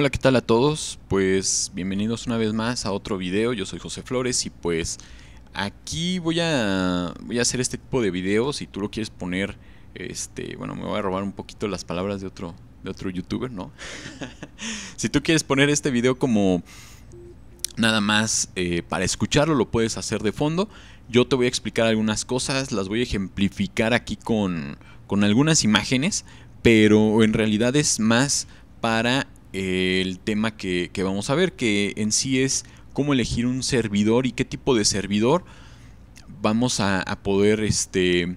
Hola, ¿qué tal a todos? Pues bienvenidos una vez más a otro video, yo soy José Flores y pues aquí voy a, voy a hacer este tipo de videos, si tú lo quieres poner, este, bueno, me voy a robar un poquito las palabras de otro, de otro youtuber, ¿no? si tú quieres poner este video como nada más eh, para escucharlo, lo puedes hacer de fondo, yo te voy a explicar algunas cosas, las voy a ejemplificar aquí con, con algunas imágenes, pero en realidad es más para el tema que, vamos a ver, que en sí es cómo elegir un servidor y qué tipo de servidor vamos a, poder este,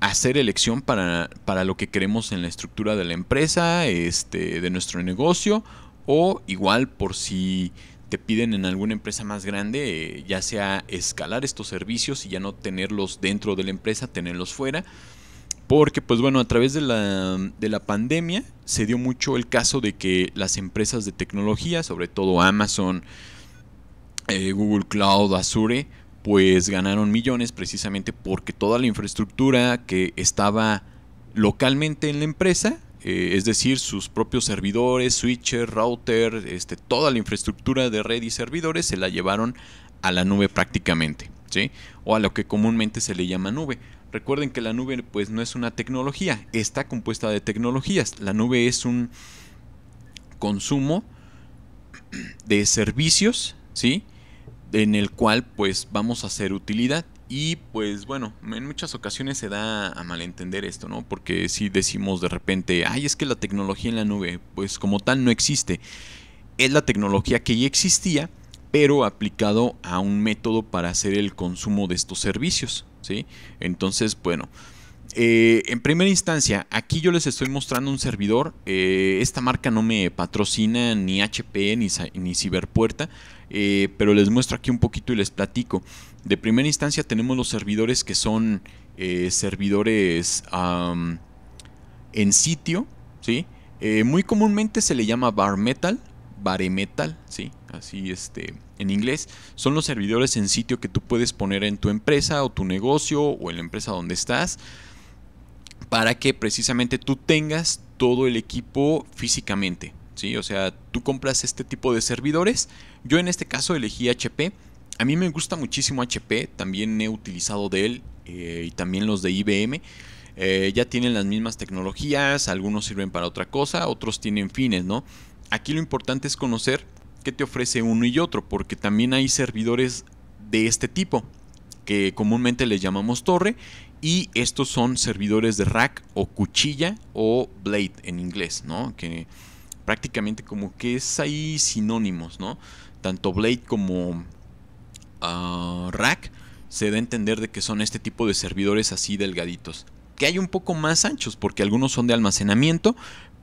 hacer elección para, lo que queremos en la estructura de la empresa, este, de nuestro negocio, o igual por si te piden en alguna empresa más grande, eh, ya sea escalar estos servicios y ya no tenerlos dentro de la empresa, tenerlos fuera porque pues bueno, a través de la, mm, de la pandemia se dio mucho el caso de que las empresas de tecnología, sobre todo Amazon, eh, Google Cloud, Azure, pues ganaron millones precisamente porque toda la infraestructura que estaba localmente en la empresa, eh, es decir, sus propios servidores, switcher, router, este, toda la infraestructura de red y servidores se la llevaron a la nube prácticamente, ¿sí? O a lo que comúnmente se le llama nube. Recuerden que la nube pues no es una tecnología, está compuesta de tecnologías. La nube es un consumo de servicios, ¿sí? En el cual pues vamos a hacer utilidad. Y pues bueno, en muchas ocasiones se da a malentender esto, ¿no? Porque si decimos de repente, ay, es que la tecnología en la nube, pues como tal no existe. Es la tecnología que ya existía, pero aplicado a un método para hacer el consumo de estos servicios, ¿sí? Entonces, bueno. Eh, en primera instancia, aquí yo les estoy mostrando un servidor. Eh, esta marca no me patrocina ni HP ni, ni Ciberpuerta, eh, pero les muestro aquí un poquito y les platico. De primera instancia tenemos los servidores que son servidores en sitio, ¿sí? muy comúnmente se le llama bar metal, bare metal, ¿sí? Así este en inglés son los servidores en sitio que tú puedes poner en tu empresa o tu negocio o en la empresa donde estás para que precisamente tú tengas todo el equipo físicamente. ¿sí? O sea, tú compras este tipo de servidores. Yo en este caso elegí HP. A mí me gusta muchísimo HP, también he utilizado de él eh, y también los de IBM. Eh, ya tienen las mismas tecnologías, algunos sirven para otra cosa, otros tienen fines, ¿no? Aquí lo importante es conocer que te ofrece uno y otro, porque también hay servidores de este tipo, que comúnmente les llamamos torre, y estos son servidores de rack o cuchilla o blade en inglés, ¿no? Que prácticamente como que es ahí sinónimos, ¿no? Tanto blade como ah, rack se da a entender de que son este tipo de servidores así delgaditos. Que hay un poco más anchos porque algunos son de almacenamiento,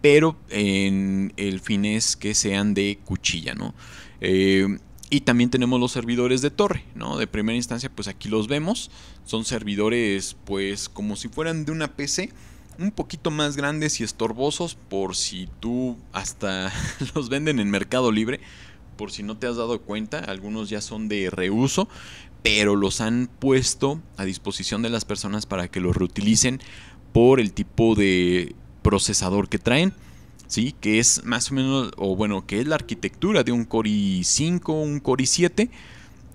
pero en el fin es que sean de cuchilla, ¿no? Eh, y también tenemos los servidores de torre, ¿no? De primera instancia, pues aquí los vemos. Son servidores, pues, como si fueran de una PC. Un poquito más grandes y estorbosos por si tú hasta los venden en Mercado Libre. Por si no te has dado cuenta, algunos ya son de reuso, pero los han puesto a disposición de las personas para que los reutilicen por el tipo de procesador que traen. ¿sí? Que es más o menos, o bueno, que es la arquitectura de un Core i5, un Core i7,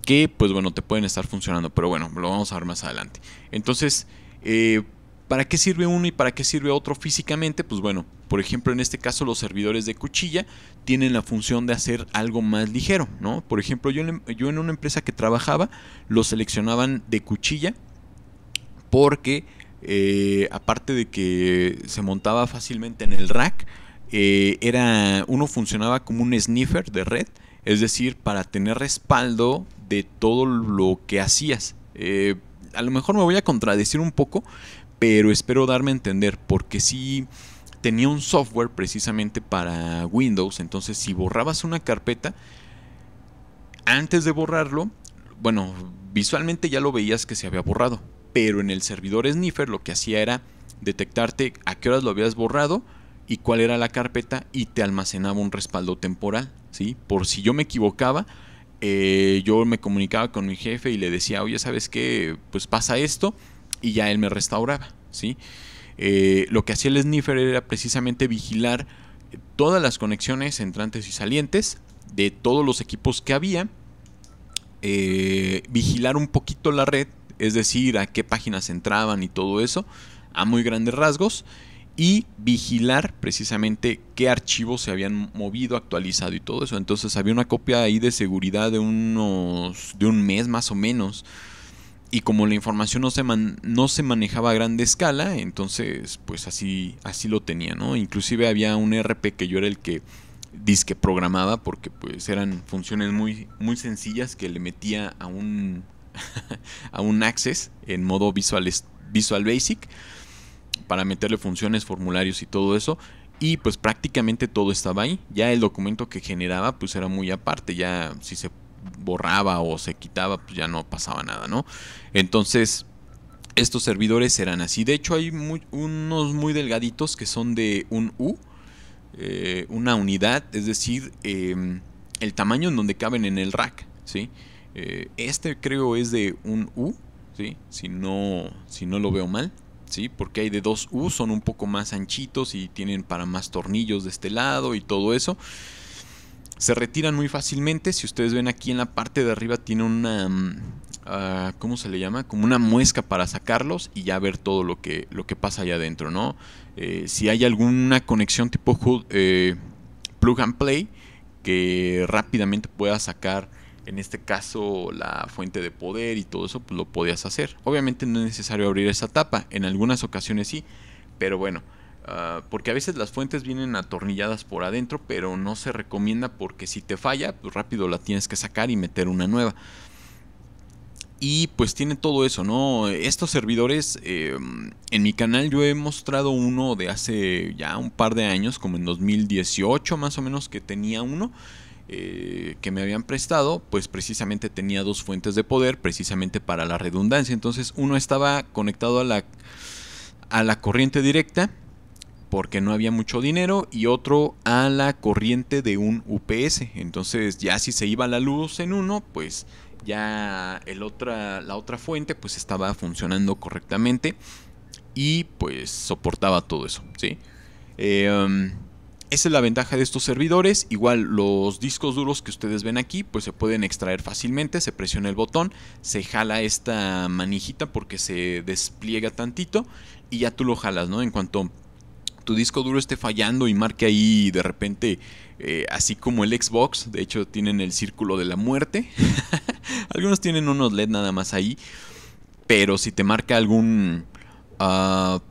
que pues bueno, te pueden estar funcionando, pero bueno, lo vamos a ver más adelante. Entonces, eh, ¿para qué sirve uno y para qué sirve otro físicamente? Pues bueno, por ejemplo, en este caso los servidores de cuchilla tienen la función de hacer algo más ligero, ¿no? Por ejemplo, yo en, em, yo en una empresa que trabajaba, lo seleccionaban de cuchilla porque eh, aparte de que se montaba fácilmente en el rack, eh, era, uno funcionaba como un sniffer de red, es decir, para tener respaldo de todo lo que hacías. Eh, a lo mejor me voy a contradecir un poco, pero espero darme a entender, porque si tenía un software precisamente para Windows, entonces si borrabas una carpeta, antes de borrarlo, bueno, visualmente ya lo veías que se había borrado, pero en el servidor sniffer lo que hacía era detectarte a qué horas lo habías borrado y cuál era la carpeta y te almacenaba un respaldo temporal, ¿sí? Por si yo me equivocaba, eh, yo me comunicaba con mi jefe y le decía, oye, ¿sabes qué? Pues pasa esto y ya él me restauraba, ¿sí? Eh, lo que hacía el sniffer era precisamente vigilar todas las conexiones entrantes y salientes de todos los equipos que había, eh, vigilar un poquito la red es decir, a qué páginas entraban y todo eso, a muy grandes rasgos, y vigilar precisamente qué archivos se habían movido, actualizado y todo eso. Entonces había una copia ahí de seguridad de unos de un mes más o menos. Y como la información no se, no se manejaba a grande escala, entonces pues así, así lo tenía, ¿no? Inclusive había un RP que yo era el que disque programaba porque pues eran funciones muy, muy sencillas que le metía a un a un Access en modo Visual, Visual Basic para meterle funciones, formularios y todo eso. Y pues prácticamente todo estaba ahí. Ya el documento que generaba pues era muy aparte. Ya si se borraba o se quitaba pues ya no pasaba nada, ¿no? Entonces estos servidores eran así. De hecho hay unos muy delgaditos que son de un U, eh, una unidad, es decir, em, el tamaño en donde caben en el rack, ¿sí? sí eh, este creo es de un U, ¿sí? si, no, si no lo veo mal. ¿Sí? Porque hay de dos U, son un poco más anchitos y tienen para más tornillos de este lado y todo eso. Se retiran muy fácilmente. Si ustedes ven aquí en la parte de arriba tiene una... Mm, ah, ¿Cómo se le llama? Como una muesca para sacarlos y ya ver todo lo que, lo que pasa allá adentro, ¿no? Eh, si hay alguna conexión tipo eh, plug and play que rápidamente pueda sacar en este caso la fuente de poder y todo eso, pues lo podías hacer. Obviamente no es necesario abrir esa tapa, en algunas ocasiones sí, pero bueno, ah, porque a veces las fuentes vienen atornilladas por adentro, pero no se recomienda porque si te falla, pues rápido la tienes que sacar y meter una nueva. Y pues tiene todo eso, ¿no? Estos servidores, em, en mi canal yo he mostrado uno de hace ya un par de años, como en 2018 más o menos, que tenía uno. Eh, que me habían prestado, pues precisamente tenía dos fuentes de poder, precisamente para la redundancia. Entonces uno estaba conectado a la, a la corriente directa, porque no había mucho dinero y otro a la corriente de un UPS. Entonces ya si se iba la luz en uno, pues ya el otra, la otra fuente pues estaba funcionando correctamente y pues soportaba todo eso, ¿sí? Eh, um, esa es la ventaja de estos servidores. Igual los discos duros que ustedes ven aquí, pues se pueden extraer fácilmente. Se presiona el botón, se jala esta manijita porque se despliega tantito y ya tú lo jalas, ¿no? En cuanto tu disco duro esté fallando y marque ahí de repente, eh, así como el Xbox, de hecho tienen el círculo de la muerte. Algunos tienen unos LED nada más ahí, pero si te marca algún... Ah,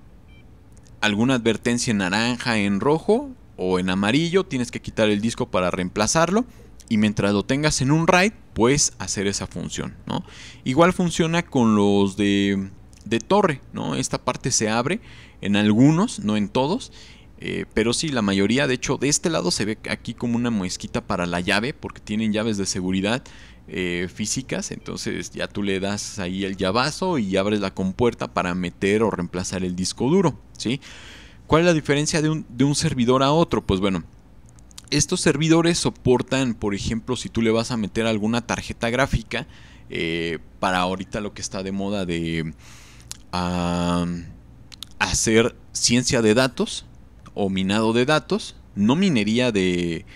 alguna advertencia en naranja, en rojo, o en amarillo, tienes que quitar el disco para reemplazarlo y mientras lo tengas en un RAID puedes hacer esa función. ¿no? Igual funciona con los de, torre, ¿no? esta parte se abre en algunos, no en todos. Eh, pero si la mayoría, de hecho, de este lado se ve aquí como una muesquita para la llave, porque tienen llaves de seguridad eh, físicas, entonces ya tú le das ahí el llavazo y abres la compuerta para meter o reemplazar el disco duro, ¿sí? ¿Cuál es la diferencia de un, servidor a otro? Pues bueno, estos servidores soportan, por ejemplo, si tú le vas a meter alguna tarjeta gráfica, eh, para ahorita lo que está de moda de hacer ciencia de datos o minado de datos, no minería de,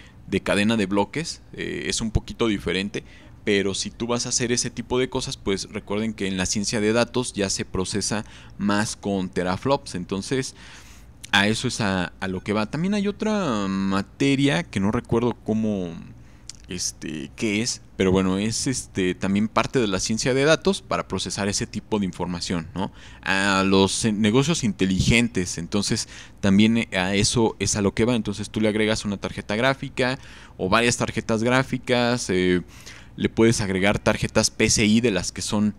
cadena de bloques, eh, es un poquito diferente, pero si tú vas a hacer ese tipo de cosas, pues recuerden que en la ciencia de datos ya se procesa más con teraflops, entonces a eso es a, lo que va. También hay otra materia que no recuerdo cómo, este, qué es, pero bueno, es este, también parte de la ciencia de datos para procesar ese tipo de información, ¿no? A los negocios inteligentes, entonces también eh, a eso es a lo que va. Entonces tú le agregas una tarjeta gráfica o varias tarjetas gráficas, eh, le puedes agregar tarjetas PCI de las que son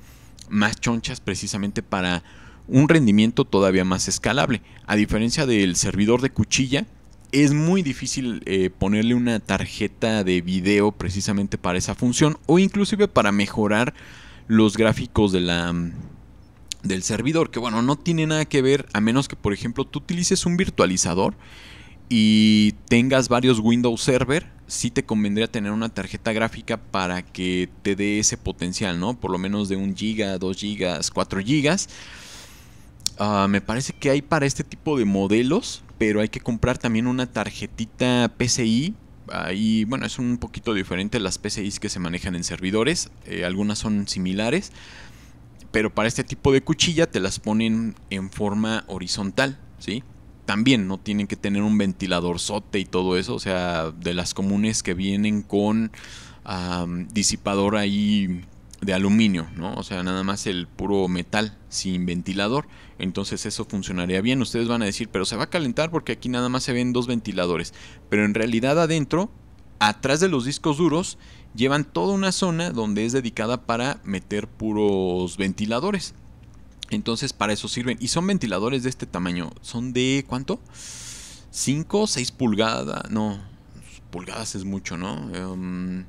más chonchas precisamente para un rendimiento todavía más escalable. A diferencia del servidor de cuchilla, es muy difícil eh, ponerle una tarjeta de video precisamente para esa función o inclusive para mejorar los gráficos de la, mm, del servidor, que bueno, no tiene nada que ver a menos que por ejemplo tú utilices un virtualizador y tengas varios Windows Server, sí te convendría tener una tarjeta gráfica para que te dé ese potencial, ¿no? Por lo menos de un GB, 2 GB, 4 GB Ah, me parece que hay para este tipo de modelos, pero hay que comprar también una tarjetita PCI. Ahí, bueno, es un poquito diferente las PCIs que se manejan en servidores. Eh, algunas son similares. Pero para este tipo de cuchilla te las ponen en forma horizontal, ¿sí? También no tienen que tener un ventilador sote y todo eso. O sea, de las comunes que vienen con disipador ahí de aluminio, ¿no? O sea, nada más el puro metal sin ventilador. Entonces eso funcionaría bien. Ustedes van a decir, pero se va a calentar porque aquí nada más se ven dos ventiladores. Pero en realidad adentro, atrás de los discos duros, llevan toda una zona donde es dedicada para meter puros ventiladores. Entonces para eso sirven. Y son ventiladores de este tamaño. Son de cuánto? 5, 6 pulgadas. No, pulgadas es mucho, ¿no? Em,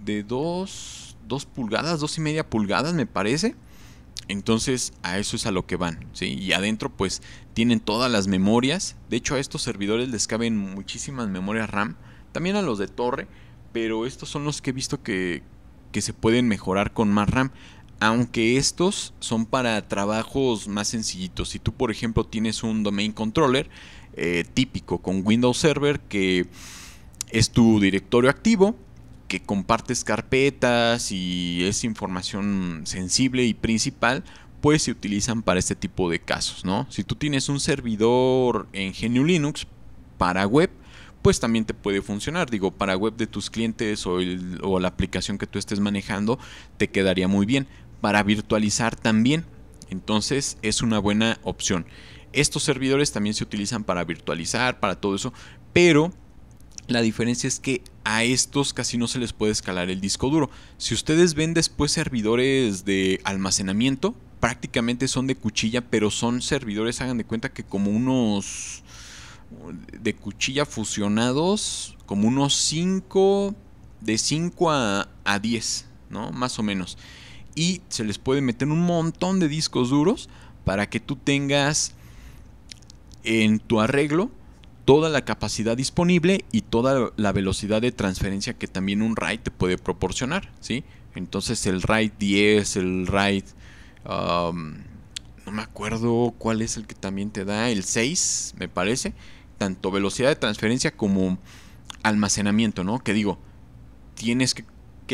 de 2, dos pulgadas, dos y media pulgadas me parece. Entonces a eso es a lo que van, ¿sí? Y adentro pues tienen todas las memorias. De hecho a estos servidores les caben muchísimas memorias RAM, también a los de torre, pero estos son los que he visto que, se pueden mejorar con más RAM. Aunque estos son para trabajos más sencillitos. Si tú por ejemplo tienes un domain controller eh, típico con Windows Server que es tu directorio activo, que compartes carpetas y es información sensible y principal, pues se utilizan para este tipo de casos, ¿no? Si tú tienes un servidor en GNU Linux para web, pues también te puede funcionar. Digo, para web de tus clientes o, o la aplicación que tú estés manejando, te quedaría muy bien. Para virtualizar también, entonces es una buena opción. Estos servidores también se utilizan para virtualizar, para todo eso, pero la diferencia es que a estos casi no se les puede escalar el disco duro. Si ustedes ven después servidores de almacenamiento, prácticamente son de cuchilla, pero son servidores, hagan de cuenta que como unos de cuchilla fusionados, como unos 5, de 5 a, 10, ¿no? Más o menos. Y se les puede meter un montón de discos duros para que tú tengas en tu arreglo toda la capacidad disponible y toda la velocidad de transferencia que también un RAID te puede proporcionar, ¿sí? Entonces el RAID 10, el RAID... no me acuerdo cuál es el que también te da, el 6, me parece. Tanto velocidad de transferencia como almacenamiento, ¿no? Que digo, tienes que,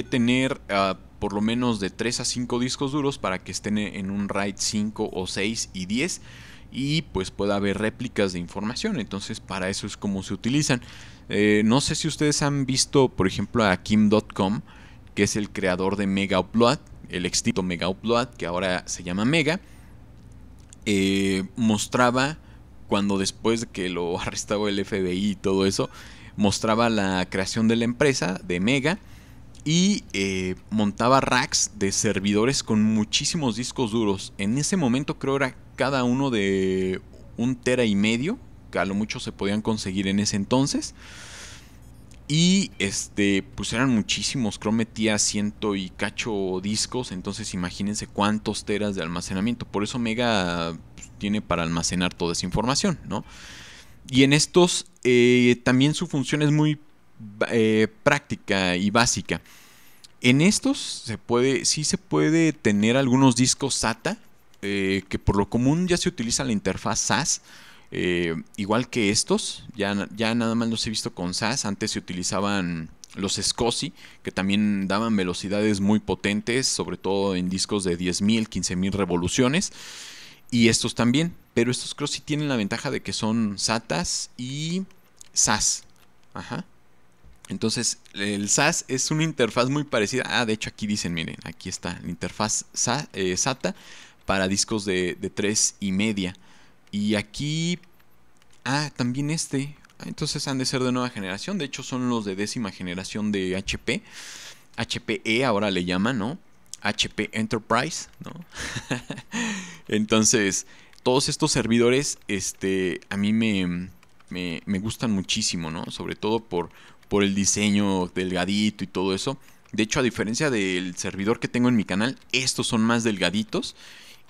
tener ah, por lo menos de 3 a 5 discos duros para que estén en un RAID 5 o 6 y 10 y pues puede haber réplicas de información. Entonces para eso es como se utilizan. Eh, no sé si ustedes han visto, por ejemplo, a Kim.com, que es el creador de Mega Upload, el extinto Mega Upload, que ahora se llama Mega, eh, mostraba cuando después de que lo arrestaba el FBI y todo eso, mostraba la creación de la empresa, de Mega, y eh, montaba racks de servidores con muchísimos discos duros. En ese momento creo era cada uno de un tera y medio, que a lo mucho se podían conseguir en ese entonces. Y este, pues eran muchísimos. Chrome metía ciento y cacho discos. Entonces imagínense cuántos teras de almacenamiento. Por eso Mega pues, tiene para almacenar toda esa información, ¿no? Y en estos eh, también su función es muy eh, práctica y básica. En estos se puede, sí se puede tener algunos discos SATA eh, que por lo común ya se utiliza la interfaz SAS, eh, igual que estos, ya, ya nada más los he visto con SAS, antes se utilizaban los SCSI, que también daban velocidades muy potentes, sobre todo en discos de 10.000, 15.000 revoluciones, y estos también, pero estos creo sí tienen la ventaja de que son SATAs y SAS. Ajá. Entonces, el SAS es una interfaz muy parecida. Ah, de hecho, aquí dicen, miren, aquí está la interfaz SATA, para discos de, de 3 y media. Y aquí... Ah, también este. Ah, entonces han de ser de nueva generación. De hecho son los de décima generación de HP. HPE ahora le llaman, ¿no? HP Enterprise, ¿no? Entonces, todos estos servidores, este, a mí me, me, gustan muchísimo, ¿no? Sobre todo por, por el diseño delgadito y todo eso. De hecho, a diferencia del servidor que tengo en mi canal, estos son más delgaditos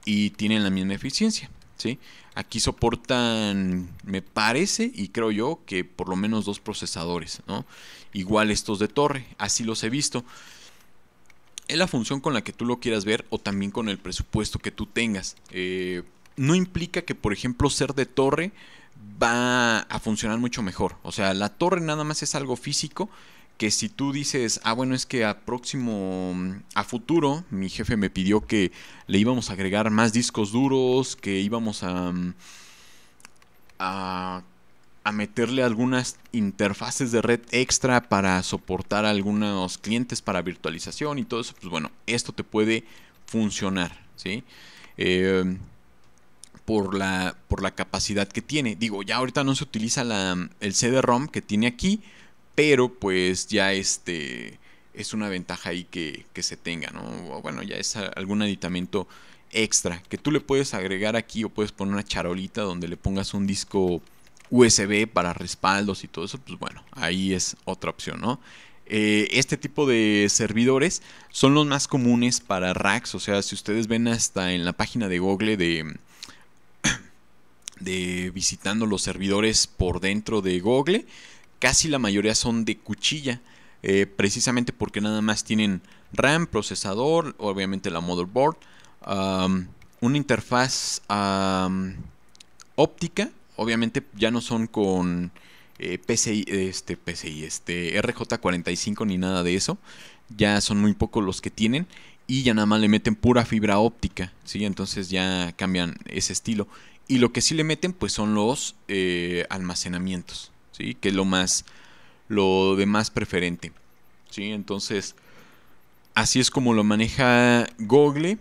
y tienen la misma eficiencia. ¿sí? Aquí soportan, me parece y creo yo, que por lo menos dos procesadores. Igual estos de torre, así los he visto. Es la función con la que tú lo quieras ver o también con el presupuesto que tú tengas. Eh, no implica que, por ejemplo, ser de torre va a funcionar mucho mejor. O sea, la torre nada más es algo físico que si tú dices, ah, bueno, es que a próximo, mm, a futuro, mi jefe me pidió que le íbamos a agregar más discos duros, que íbamos mm, a, a, meterle algunas interfaces de red extra para soportar algunos clientes para virtualización y todo eso, pues bueno, esto te puede funcionar, ¿sí? Em, por la, por la capacidad que tiene. Digo, ya ahorita no se utiliza el CD-ROM que tiene aquí, pero pues ya este es una ventaja ahí que, que se tenga, ¿no? bueno, ya es algún aditamento extra que tú le puedes agregar aquí o puedes poner una charolita donde le pongas un disco USB para respaldos y todo eso, pues bueno, ahí es otra opción, ¿no? Eh, este tipo de servidores son los más comunes para racks, o sea, si ustedes ven hasta en la página de Google de, de visitando los servidores por dentro de Google, casi la mayoría son de cuchilla, eh, precisamente porque nada más tienen RAM, procesador, obviamente la motherboard, una interfaz óptica, obviamente ya no son con eh, PCI, este, este RJ45 ni nada de eso, ya son muy pocos los que tienen y ya nada más le meten pura fibra óptica, ¿sí? Entonces ya cambian ese estilo. Y lo que sí le meten pues son los eh, almacenamientos, ¿sí? Que es lo más, lo de más preferente, ¿sí? Entonces, así es como lo maneja Google.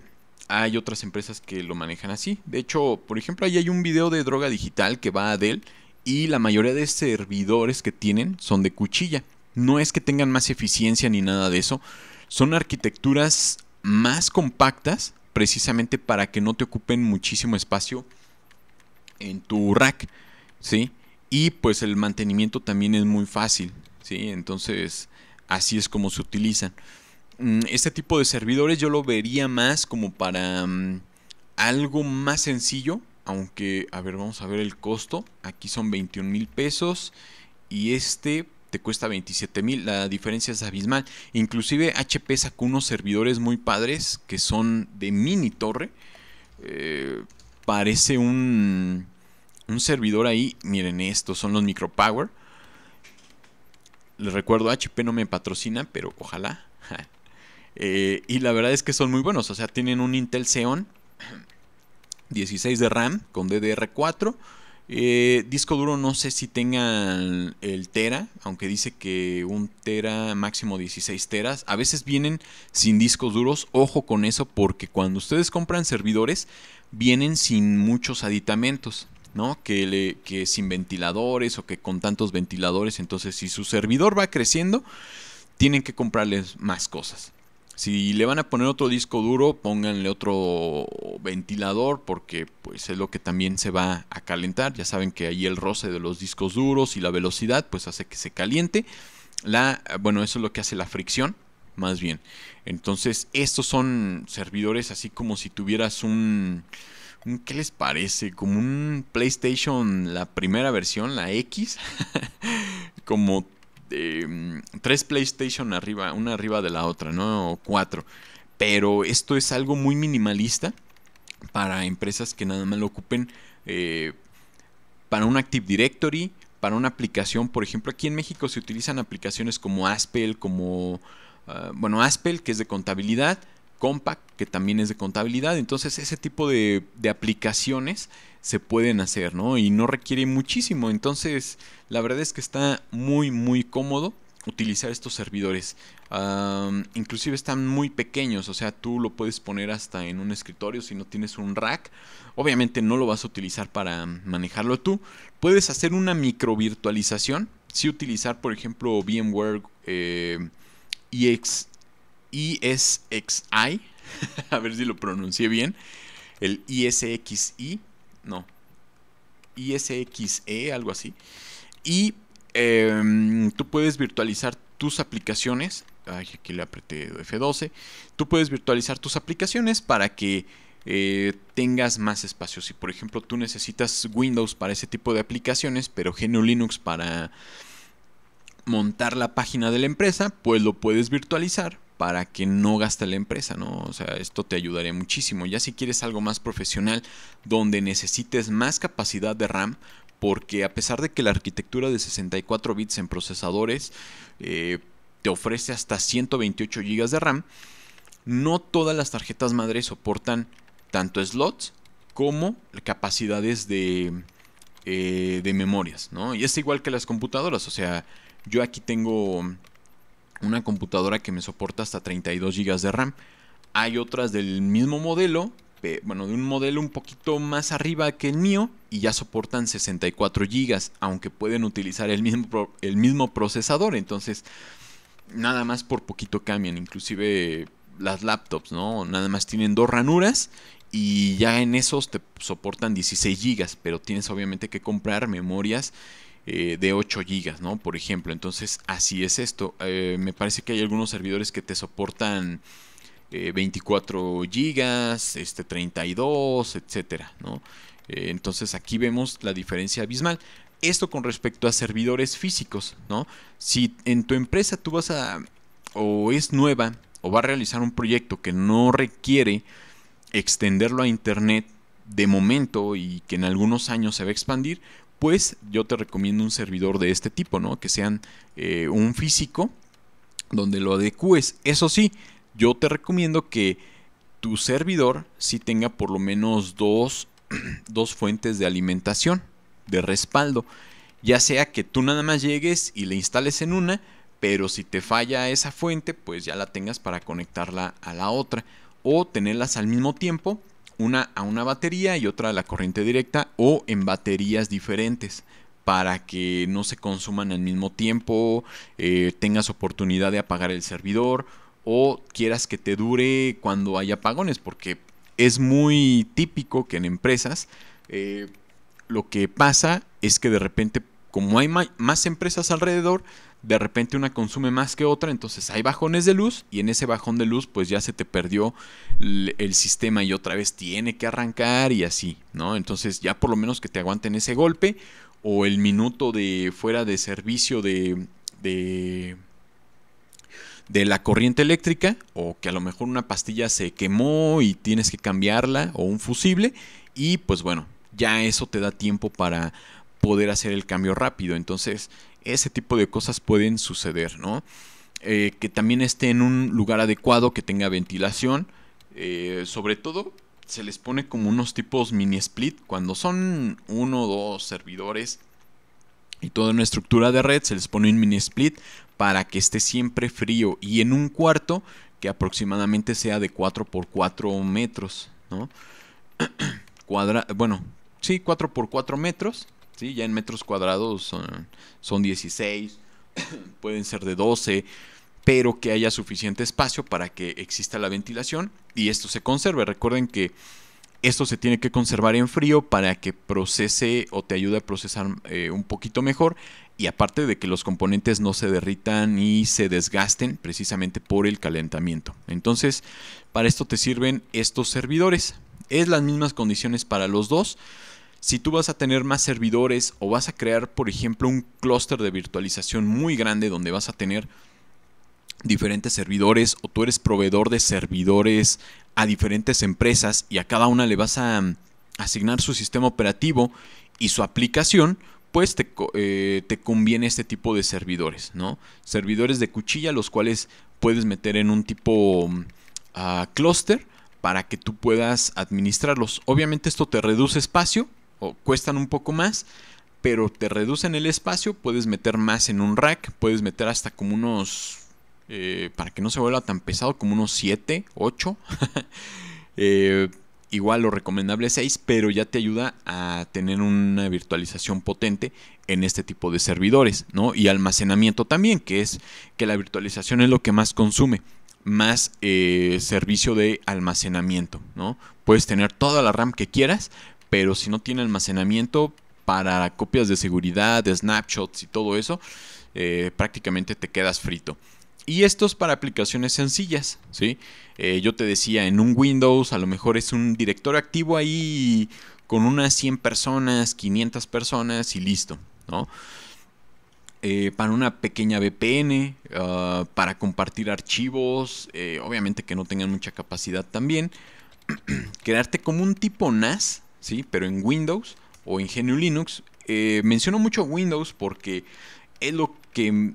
Hay otras empresas que lo manejan así. De hecho, por ejemplo, ahí hay un video de droga digital que va a Dell y la mayoría de servidores que tienen son de cuchilla. No es que tengan más eficiencia ni nada de eso. Son arquitecturas más compactas precisamente para que no te ocupen muchísimo espacio en tu rack, ¿sí? y pues el mantenimiento también es muy fácil, ¿sí? Entonces, así es como se utilizan. Mm, este tipo de servidores yo lo vería más como para mm, algo más sencillo, aunque, a ver, vamos a ver el costo. Aquí son 21 mil pesos y este te cuesta 27 mil, la diferencia es abismal. Inclusive HP sacó unos servidores muy padres que son de mini torre. Eh, parece un un servidor ahí. Miren, estos son los micropower. Les recuerdo, HP no me patrocina, pero ojalá. Eh, y la verdad es que son muy buenos. O sea, tienen un Intel Xeon 16 de RAM con DDR4. Eh, disco duro no sé si tengan el Tera, aunque dice que un Tera máximo 16 teras. A veces vienen sin discos duros, ojo con eso porque cuando ustedes compran servidores vienen sin muchos aditamentos. ¿no? Que, le, que sin ventiladores o que con tantos ventiladores. Entonces, si su servidor va creciendo, tienen que comprarles más cosas. Si le van a poner otro disco duro, pónganle otro ventilador porque pues es lo que también se va a calentar. Ya saben que ahí el roce de los discos duros y la velocidad pues hace que se caliente. La, bueno, eso es lo que hace la fricción, más bien. Entonces, estos son servidores así como si tuvieras un ¿Qué les parece? Como un PlayStation, la primera versión, la X. como em, tres PlayStation arriba, una arriba de la otra, ¿no? O cuatro. Pero esto es algo muy minimalista para empresas que nada más lo ocupen eh, para un Active Directory, para una aplicación. Por ejemplo, aquí en México se utilizan aplicaciones como Aspel, como... Ah, bueno, Aspel, que es de contabilidad Compact, que también es de contabilidad. Entonces, ese tipo de, aplicaciones se pueden hacer, ¿no? Y no requiere muchísimo. Entonces, la verdad es que está muy, muy cómodo utilizar estos servidores. inclusive están muy pequeños, o sea, tú lo puedes poner hasta en un escritorio si no tienes un rack. Obviamente no lo vas a utilizar para manejarlo tú. Puedes hacer una micro virtualización Si utilizar, por ejemplo, VMware eh, EX, ISXI, a ver si lo pronuncié bien, el ISXI, no, ISXE, algo así. Y em, tú puedes virtualizar tus aplicaciones. Ay, aquí le apreté F12. Tú puedes virtualizar tus aplicaciones para que eh, tengas más espacio. Si por ejemplo tú necesitas Windows para ese tipo de aplicaciones, pero GNU Linux para montar la página de la empresa, pues lo puedes virtualizar para que no gaste la empresa, ¿no? O sea, esto te ayudaría muchísimo. Ya si quieres algo más profesional, donde necesites más capacidad de RAM, porque a pesar de que la arquitectura de 64 bits en procesadores eh, te ofrece hasta 128 GB de RAM, no todas las tarjetas madre soportan tanto slots como capacidades de, eh, de memorias, ¿no? Y es igual que las computadoras, o sea, yo aquí tengo una computadora que me soporta hasta 32 GB de RAM. Hay otras del mismo modelo, bueno, de un modelo un poquito más arriba que el mío y ya soportan 64 GB, aunque pueden utilizar el mismo, el mismo procesador, entonces nada más por poquito cambian, inclusive las laptops, ¿no? Nada más tienen dos ranuras y ya en esos te soportan 16 GB, pero tienes obviamente que comprar memorias eh, de 8 GB, ¿no? Por ejemplo, entonces así es esto. Eh, me parece que hay algunos servidores que te soportan 24 eh, GB, este 32, etcétera, ¿no? entonces aquí vemos la diferencia abismal. Esto con respecto a servidores físicos, ¿no? Si en tu empresa tú vas a o es nueva o va a realizar un proyecto que no requiere extenderlo a internet de momento y que en algunos años se va a expandir, pues yo te recomiendo un servidor de este tipo, ¿no? Que sean eh, un físico donde lo adecúes. Eso sí, yo te recomiendo que tu servidor sí tenga por lo menos dos, dos fuentes de alimentación, de respaldo. Ya sea que tú nada más llegues y le instales en una, pero si te falla esa fuente, pues ya la tengas para conectarla a la otra o tenerlas al mismo tiempo una a una batería y otra a la corriente directa o en baterías diferentes para que no se consuman al mismo tiempo, eh, tengas oportunidad de apagar el servidor o quieras que te dure cuando haya apagones, porque es muy típico que en empresas eh, lo que pasa es que de repente como hay más empresas alrededor, de repente una consume más que otra, entonces hay bajones de luz y en ese bajón de luz pues ya se te perdió el, sistema y otra vez tiene que arrancar y así, ¿no? Entonces ya por lo menos que te aguanten ese golpe o el minuto de fuera de servicio de, de la corriente eléctrica o que a lo mejor una pastilla se quemó y tienes que cambiarla o un fusible y pues bueno, ya eso te da tiempo para poder hacer el cambio rápido. Entonces, ese tipo de cosas pueden suceder, ¿no? Eh, que también esté en un lugar adecuado, que tenga ventilación. Eh, sobre todo, se les pone como unos tipos mini split. Cuando son uno o dos servidores y toda una estructura de red, se les pone un mini split para que esté siempre frío. Y en un cuarto que aproximadamente sea de 4 x 4 metros, ¿no? Cuadra bueno, sí, 4 por 4 metros ya en metros cuadrados son, 16, pueden ser de 12, pero que haya suficiente espacio para que exista la ventilación y esto se conserve. Recuerden que esto se tiene que conservar en frío para que procese o te ayude a procesar eh, un poquito mejor y aparte de que los componentes no se derritan y se desgasten precisamente por el calentamiento. Entonces, para esto te sirven estos servidores. Es las mismas condiciones para los dos si tú vas a tener más servidores o vas a crear, por ejemplo, un clúster de virtualización muy grande donde vas a tener diferentes servidores o tú eres proveedor de servidores a diferentes empresas y a cada una le vas a mm, asignar su sistema operativo y su aplicación, pues eh, te, conviene este tipo de servidores, ¿no? Servidores de cuchilla los cuales puedes meter en un tipo clúster mm, ah, clúster para que tú puedas administrarlos. Obviamente esto te reduce espacio, cuestan un poco más, pero te reducen el espacio, puedes meter más en un rack, puedes meter hasta como unos, eh, para que no se vuelva tan pesado, como unos 7, 8. Eh, igual lo recomendable es 6, pero ya te ayuda a tener una virtualización potente en este tipo de servidores, ¿no? Y almacenamiento también, que es que la virtualización es lo que más consume más eh, servicio de almacenamiento, ¿no? Puedes tener toda la RAM que quieras, pero si no tiene almacenamiento para copias de seguridad, de snapshots y todo eso, eh, prácticamente te quedas frito. Y esto es para aplicaciones sencillas, ¿sí? Eh, yo te decía, en un Windows a lo mejor es un directorio activo ahí con unas 100 personas, 500 personas y listo, ¿no? Eh, para una pequeña VPN, ah, para compartir archivos, obviamente que no tengan mucha capacidad también. Crearte como un tipo NAS, ¿sí? Pero en Windows o en GNU Linux, eh, menciono mucho Windows porque es lo que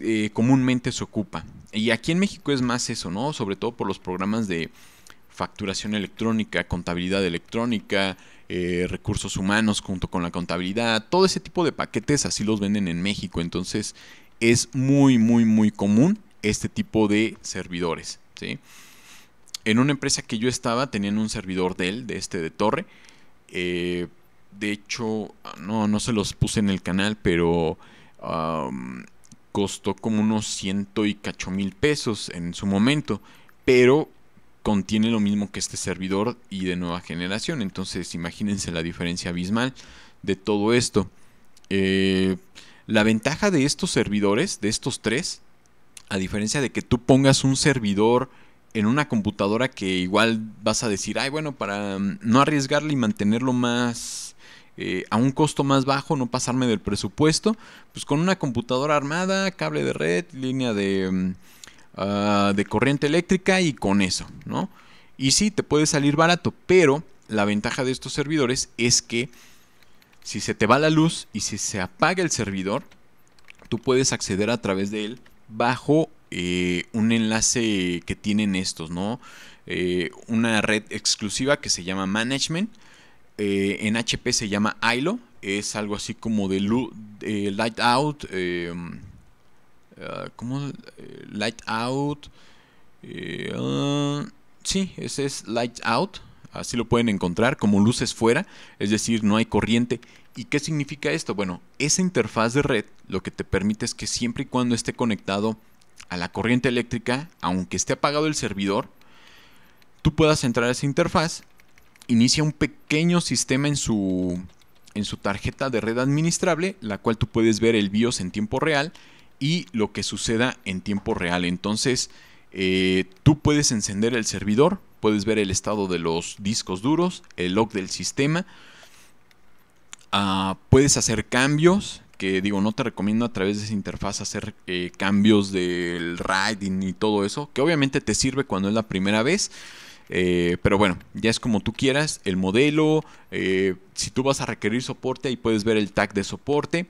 eh, comúnmente se ocupa. Y aquí en México es más eso, ¿no? Sobre todo por los programas de facturación electrónica, contabilidad electrónica, eh, recursos humanos junto con la contabilidad, todo ese tipo de paquetes así los venden en México. Entonces es muy, muy, muy común este tipo de servidores. ¿sí? En una empresa que yo estaba tenían un servidor Dell, de este de torre, eh, de hecho, ah, no, no se los puse en el canal, pero costó como unos ciento y cacho mil pesos en su momento. Pero contiene lo mismo que este servidor y de nueva generación. Entonces, imagínense la diferencia abismal de todo esto. Eh, la ventaja de estos servidores, de estos tres, a diferencia de que tú pongas un servidor en una computadora que igual vas a decir, ay, bueno, para mm, no arriesgarle y mantenerlo más eh, a un costo más bajo, no pasarme del presupuesto, pues con una computadora armada, cable de red, línea de, mm, ah, de corriente eléctrica y con eso, ¿no? Y sí, te puede salir barato, pero la ventaja de estos servidores es que si se te va la luz y si se apaga el servidor, tú puedes acceder a través de él bajo eh, un enlace que tienen estos, ¿no? Eh, una red exclusiva que se llama Management. Eh, en HP se llama ILO. Es algo así como de, Light Out. Em, ah, ¿Cómo? light Out. si, ah, sí, ese es Light Out. Así lo pueden encontrar como luces fuera, es decir, no hay corriente. ¿Y qué significa esto? Bueno, esa interfaz de red lo que te permite es que siempre y cuando esté conectado a la corriente eléctrica, aunque esté apagado el servidor, tú puedas entrar a esa interfaz, inicia un pequeño sistema en su, en su tarjeta de red administrable, la cual tú puedes ver el BIOS en tiempo real y lo que suceda en tiempo real. Entonces, eh, tú puedes encender el servidor, puedes ver el estado de los discos duros, el log del sistema, ah, puedes hacer cambios, que digo, no te recomiendo a través de esa interfaz hacer eh, cambios del writing y todo eso, que obviamente te sirve cuando es la primera vez. Eh, pero bueno, ya es como tú quieras, el modelo, eh, si tú vas a requerir soporte, ahí puedes ver el tag de soporte,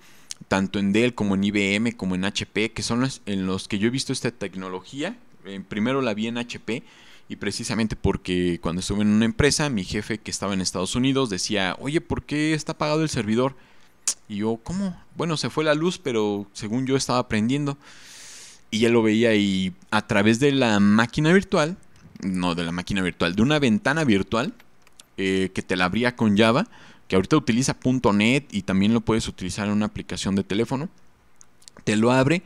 tanto en Dell como en IBM, como en HP, que son los en los que yo he visto esta tecnología. primero la vi en HP, y precisamente porque cuando estuve en una empresa, mi jefe que estaba en Estados Unidos decía, oye, ¿por qué está apagado el servidor? Y yo, ¿cómo? Bueno, se fue la luz, pero según yo estaba aprendiendo. Y ya lo veía y a través de la máquina virtual, no de la máquina virtual, de una ventana virtual eh, que te la abría con Java, que ahorita utiliza .NET y también lo puedes utilizar en una aplicación de teléfono. Te lo abre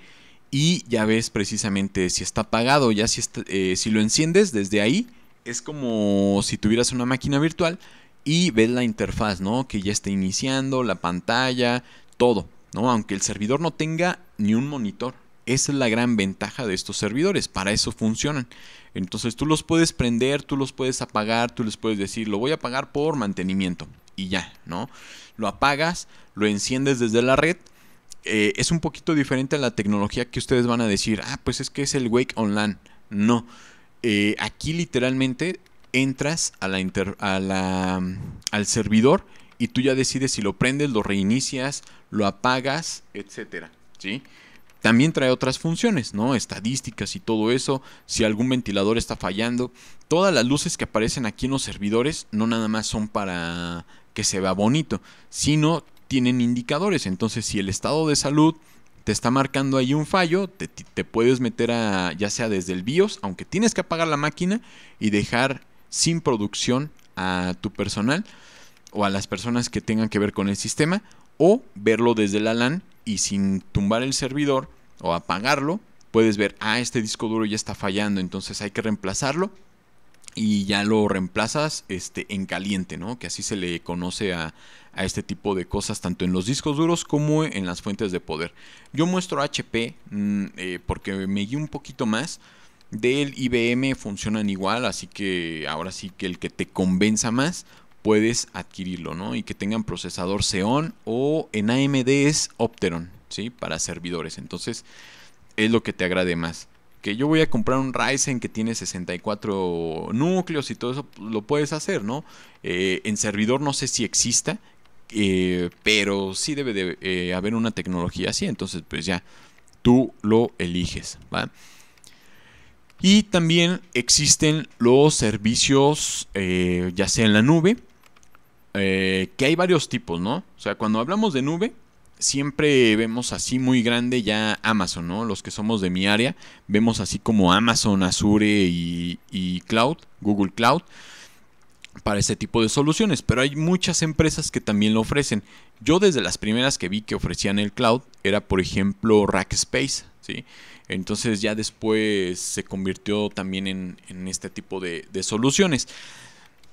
y ya ves precisamente si está apagado, ya si, eh, si lo enciendes desde ahí, es como si tuvieras una máquina virtual y ves la interfaz, ¿no? Que ya está iniciando, la pantalla, todo, ¿no? Aunque el servidor no tenga ni un monitor. Esa es la gran ventaja de estos servidores, para eso funcionan. Entonces tú los puedes prender, tú los puedes apagar, tú les puedes decir, lo voy a apagar por mantenimiento y ya, ¿no? Lo apagas, lo enciendes desde la red. Eh, es un poquito diferente a la tecnología que ustedes van a decir, ah, pues es que es el Wake Online No, eh, aquí literalmente entras a la, al servidor y tú ya decides si lo prendes, lo reinicias, lo apagas, etc. ¿sí? También trae otras funciones, ¿no? Estadísticas y todo eso, si algún ventilador está fallando. Todas las luces que aparecen aquí en los servidores no nada más son para que se vea bonito, sino tienen indicadores. Entonces, si el estado de salud te está marcando ahí un fallo, te, te puedes meter a ya sea desde el BIOS, aunque tienes que apagar la máquina y dejar sin producción a tu personal o a las personas que tengan que ver con el sistema o verlo desde la LAN y sin tumbar el servidor o apagarlo puedes ver, a ah, este disco duro ya está fallando, entonces hay que reemplazarlo y ya lo reemplazas este, en caliente, ¿no? Que así se le conoce a, este tipo de cosas, tanto en los discos duros como en las fuentes de poder. Yo muestro HP mm, eh, porque me guío un poquito más del IBM funcionan igual, así que ahora sí que el que te convenza más puedes adquirirlo, ¿no? Y que tengan procesador Xeon o en AMD es Opteron, ¿sí? Para servidores. Entonces, es lo que te agrade más. Que yo voy a comprar un Ryzen que tiene 64 núcleos y todo eso, pues, lo puedes hacer, ¿no? Eh, en servidor no sé si exista, eh, pero sí debe de eh, haber una tecnología así, entonces pues ya tú lo eliges, ¿va? Y también existen los servicios, eh, ya sea en la nube, eh, que hay varios tipos, ¿no? O sea, cuando hablamos de nube, siempre vemos así muy grande ya Amazon, ¿no? Los que somos de mi área, vemos así como Amazon, Azure y, y Cloud, Google Cloud para este tipo de soluciones, pero hay muchas empresas que también lo ofrecen. Yo desde las primeras que vi que ofrecían el cloud era por ejemplo Rackspace, ¿sí? Entonces ya después se convirtió también en, este tipo de, de, soluciones.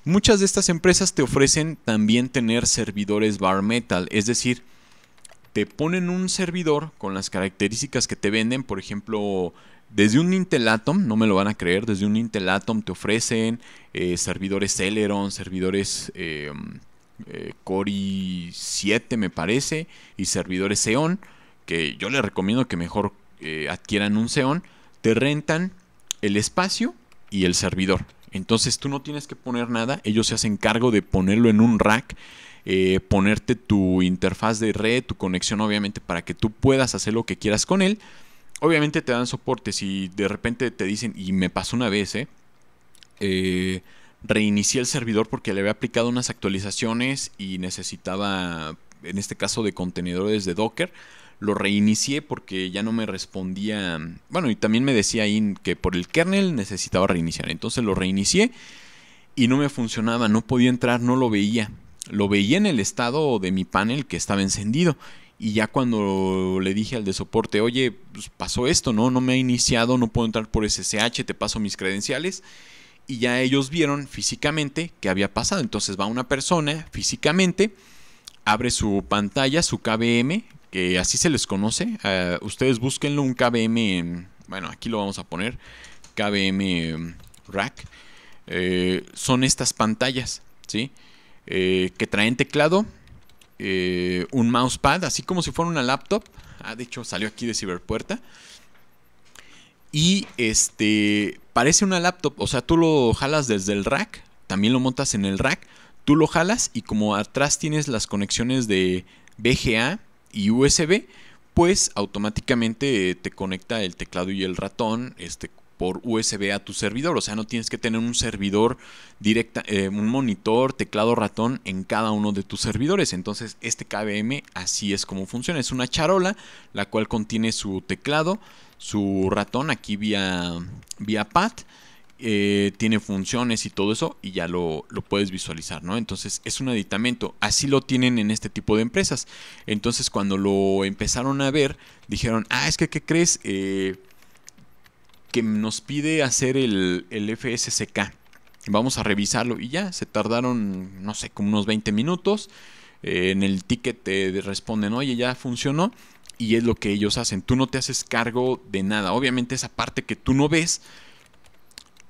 Muchas de estas empresas te ofrecen también tener servidores bar metal, es decir, te ponen un servidor con las características que te venden, por ejemplo, desde un Intel Atom, no me lo van a creer, desde un Intel Atom te ofrecen eh, servidores Celeron, servidores eh, 7 eh, me parece, y servidores Xeon, que yo les recomiendo que mejor eh, adquieran un Xeon, te rentan el espacio y el servidor. Entonces tú no tienes que poner nada, ellos se hacen cargo de ponerlo en un rack, ponerte tu interfaz de red, tu conexión obviamente para que tú puedas hacer lo que quieras con él obviamente te dan soporte. Si de repente te dicen, y me pasó una vez, ¿eh? Eh, reinicié el servidor porque le había aplicado unas actualizaciones y necesitaba, en este caso, de contenedores de Docker. Lo reinicié porque ya no me respondía. Bueno, y también me decía ahí que por el kernel necesitaba reiniciar. Entonces lo reinicié y no me funcionaba, no podía entrar, no lo veía. Lo veía en el estado de mi panel que estaba encendido y ya cuando le dije al de soporte, oye, pues, pasó esto, ¿no? No me ha iniciado, no puedo entrar por SSH, te paso mis credenciales. Y ya ellos vieron físicamente qué había pasado. Entonces va una persona físicamente, abre su pantalla, su KBM, que así se les conoce. Eh, ustedes búsquenlo, un KBM, bueno, aquí lo vamos a poner, KBM Rack. Eh, son estas pantallas, ¿sí? Eh, que traen teclado, eh, un mousepad, así como si fuera una laptop. ha ah, dicho salió aquí de Ciberpuerta. Y este parece una laptop, o sea, tú lo jalas desde el rack, también lo montas en el rack, tú lo jalas y como atrás tienes las conexiones de VGA y USB, pues automáticamente te conecta el teclado y el ratón este, por USB a tu servidor. O sea, no tienes que tener un servidor directa, eh, un monitor, teclado, ratón en cada uno de tus servidores. Entonces, este KVM así es como funciona. Es una charola la cual contiene su teclado, su ratón aquí vía, vía pad. Eh, tiene funciones y todo eso y ya lo, puedes visualizar, ¿no? Entonces es un aditamento, así lo tienen en este tipo de empresas. Entonces cuando lo empezaron a ver, dijeron, ah, es que, ¿qué crees? Eh, que nos pide hacer el, el FSCK. Vamos a revisarlo y ya, se tardaron, no sé, como unos 20 minutos. Eh, en el ticket te responden, oye, ya funcionó. Y es lo que ellos hacen. Tú no te haces cargo de nada. Obviamente esa parte que tú no ves,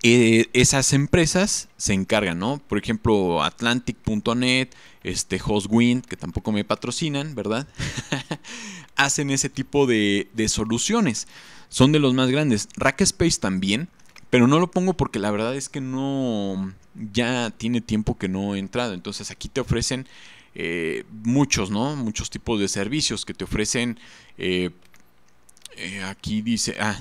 eh, esas empresas se encargan, ¿no? Por ejemplo, Atlantic.net, este, Hostwind, que tampoco me patrocinan, ¿verdad? hacen ese tipo de, de soluciones. Son de los más grandes. Rackspace también, pero no lo pongo porque la verdad es que no, ya tiene tiempo que no he entrado. Entonces aquí te ofrecen eh, muchos, ¿no? Muchos tipos de servicios que te ofrecen. Eh, eh, aquí dice, ah,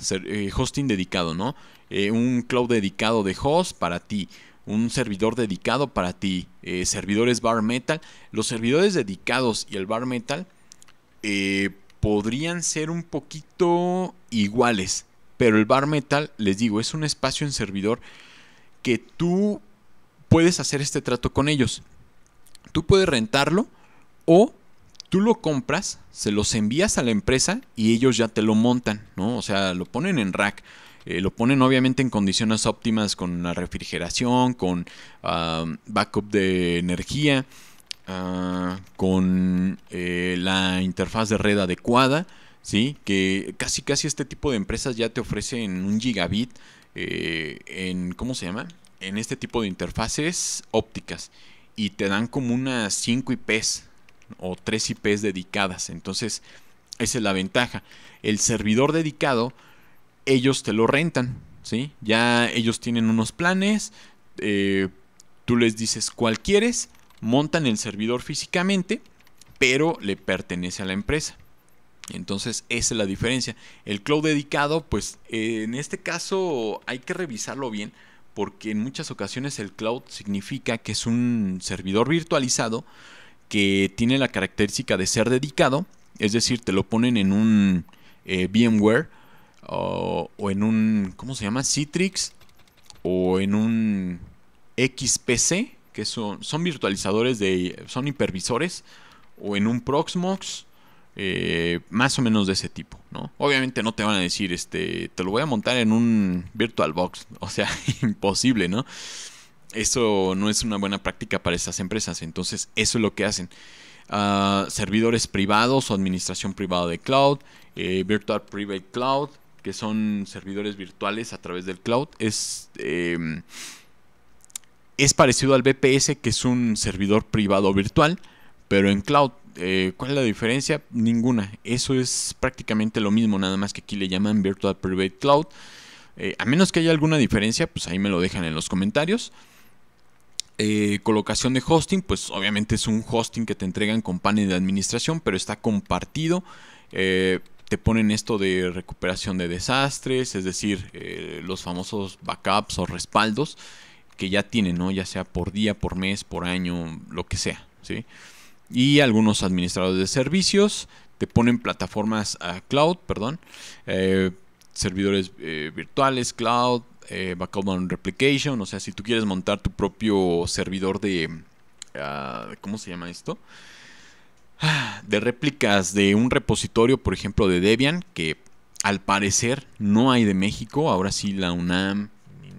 hosting dedicado, ¿no? un cloud dedicado de host para ti. Un servidor dedicado para ti. servidores bar metal. Los servidores dedicados y el bar metal podrían ser un poquito iguales. Pero el bar metal, les digo, es un espacio en servidor que tú puedes hacer este trato con ellos. Tú puedes rentarlo o tú lo compras, se los envías a la empresa y ellos ya te lo montan, ¿no? O sea, lo ponen en rack. Eh, lo ponen obviamente en condiciones óptimas con una refrigeración, con ah, backup de energía. Ah, con eh, la interfaz de red adecuada, ¿sí? Que casi casi este tipo de empresas ya te ofrecen un gigabit eh, en, ¿cómo se llama? En este tipo de interfaces ópticas y te dan como unas 5 IPs o 3 IPs dedicadas. Entonces, esa es la ventaja. El servidor dedicado, ellos te lo rentan, ¿sí? Ya ellos tienen unos planes, eh, tú les dices cuál quieres montan el servidor físicamente, pero le pertenece a la empresa. Entonces, esa es la diferencia. El cloud dedicado, pues eh, en este caso hay que revisarlo bien porque en muchas ocasiones el cloud significa que es un servidor virtualizado que tiene la característica de ser dedicado, es decir, te lo ponen en un eh, VMware o, o en un, ¿cómo se llama? Citrix o en un XPC que son, son virtualizadores de. son hipervisores o en un Proxmox. Eh, más o menos de ese tipo, ¿no? Obviamente no te van a decir, este, te lo voy a montar en un VirtualBox, o sea, imposible, ¿no? Eso no es una buena práctica para estas empresas, entonces eso es lo que hacen. Ah, servidores privados o administración privada de cloud, eh, Virtual Private Cloud, que son servidores virtuales a través del cloud, es... Em, es parecido al BPS, que es un servidor privado virtual, pero en cloud. Eh, ¿Cuál es la diferencia? Ninguna. Eso es prácticamente lo mismo, nada más que aquí le llaman Virtual Private Cloud. Eh, a menos que haya alguna diferencia, pues ahí me lo dejan en los comentarios. Eh, colocación de hosting, pues obviamente es un hosting que te entregan con panel de administración, pero está compartido. te ponen esto de recuperación de desastres, es decir, los famosos backups o respaldos que ya tienen, ¿no? ya sea por día, por mes, por año, lo que sea. ¿sí? Y algunos administradores de servicios te ponen plataformas a ah, cloud, perdón, eh, servidores eh, virtuales, cloud, eh, backup on replication, o sea, si tú quieres montar tu propio servidor de, ah, ¿cómo se llama esto? De réplicas de un repositorio, por ejemplo, de Debian, que al parecer no hay de México, ahora sí la UNAM,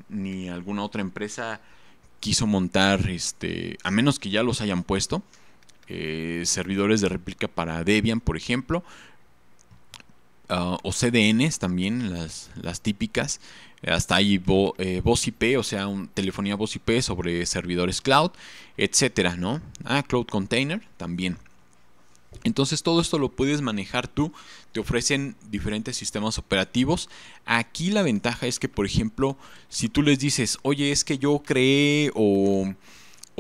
ni alguna otra empresa quiso montar, este, a menos que ya los hayan puesto, eh, servidores de réplica para Debian, por ejemplo, ah, o CDNs también, las, típicas. Hasta ahí eh, voz IP, o sea, un, telefonía voz IP sobre servidores cloud, etcétera, ¿no? Ah, Cloud Container también. Entonces todo esto lo puedes manejar tú te ofrecen diferentes sistemas operativos. Aquí la ventaja es que, por ejemplo, si tú les dices, oye, es que yo creé o,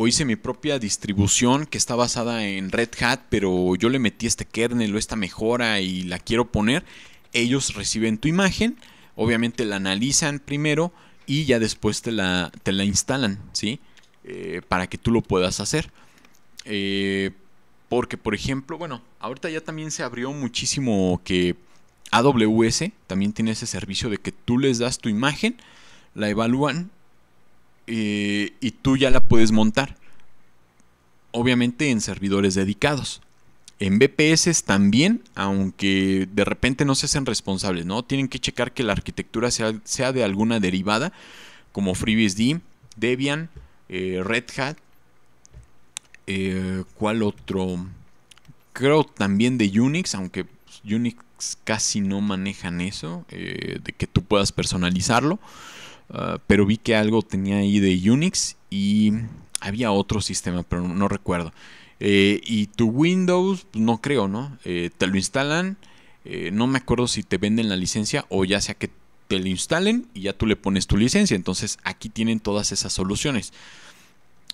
hice mi propia distribución que está basada en Red Hat, pero yo le metí este kernel o esta mejora y la quiero poner, ellos reciben tu imagen, obviamente la analizan primero y ya después te la, la instalan, ¿sí? Eh, para que tú lo puedas hacer. Eh, porque, por ejemplo, bueno, ahorita ya también se abrió muchísimo que AWS también tiene ese servicio de que tú les das tu imagen, la evalúan eh, y tú ya la puedes montar. Obviamente en servidores dedicados. En BPS también, aunque de repente no se hacen responsables, ¿no? Tienen que checar que la arquitectura sea, de alguna derivada, como FreeBSD, Debian, eh, Red Hat, eh, ¿Cuál otro? Creo también de Unix, aunque Unix casi no manejan eso, eh, de que tú puedas personalizarlo. Ah, pero vi que algo tenía ahí de Unix y había otro sistema, pero no, recuerdo. Eh, y tu Windows, pues, no creo, ¿no? te lo instalan, no me acuerdo si te venden la licencia o ya sea que te lo instalen y ya tú le pones tu licencia. Entonces aquí tienen todas esas soluciones.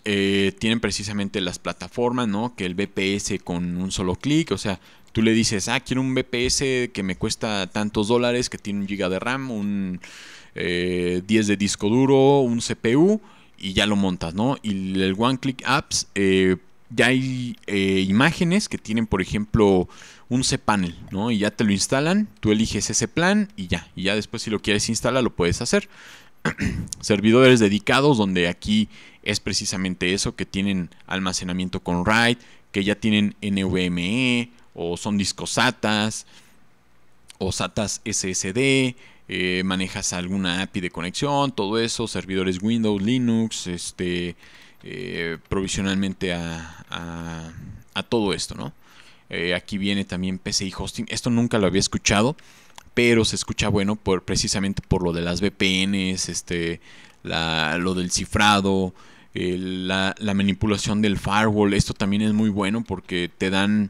Eh, tienen precisamente las plataformas, ¿no? Que el BPS con un solo clic, o sea, tú le dices, ah, quiero un BPS que me cuesta tantos dólares, que tiene un giga de RAM, un 10 eh, de disco duro, un CPU, y ya lo montas, ¿no? Y el One Click Apps, eh, ya hay imágenes que tienen, por ejemplo, un cPanel, ¿no? Y ya te lo instalan, tú eliges ese plan y ya. Y ya después si lo quieres instalar, lo puedes hacer. Servidores dedicados donde aquí es precisamente eso, que tienen almacenamiento con RAID, que ya tienen NVMe o son discos SATAs o SATAs SSD, eh, manejas alguna API de conexión, todo eso, servidores Windows, Linux, este, eh, provisionalmente a, a, todo esto, ¿no? Eh, aquí viene también PCI Hosting, esto nunca lo había escuchado, pero se escucha bueno precisamente por lo de las VPNs, este, lo del cifrado, eh, la, manipulación del firewall. Esto también es muy bueno porque te dan